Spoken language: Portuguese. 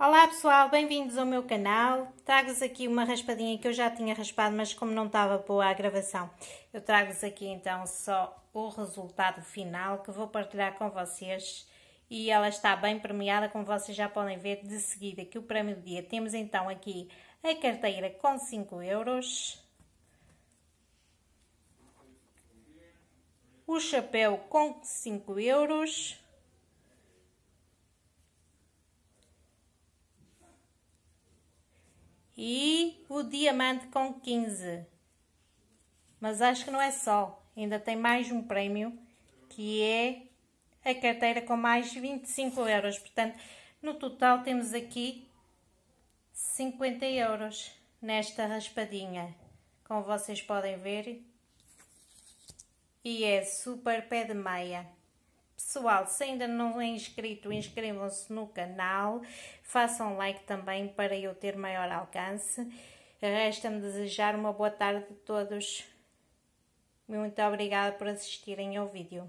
Olá pessoal, bem-vindos ao meu canal. Trago-vos aqui uma raspadinha que eu já tinha raspado, mas como não estava boa a gravação, eu trago-vos aqui então só o resultado final que vou partilhar com vocês. E ela está bem premiada, como vocês já podem ver de seguida que o prémio do dia. Temos então aqui a carteira com 5 euros. O chapéu com 5 euros E o diamante com 15. Mas acho que não é só. Ainda tem mais um prémio, que é a carteira com mais 25 euros. Portanto, no total temos aqui 50 euros nesta raspadinha. Como vocês podem ver. E é super pé de meia. Pessoal, se ainda não é inscrito, inscrevam-se no canal, façam like também para eu ter maior alcance. Resta-me desejar uma boa tarde a todos. Muito obrigada por assistirem ao vídeo.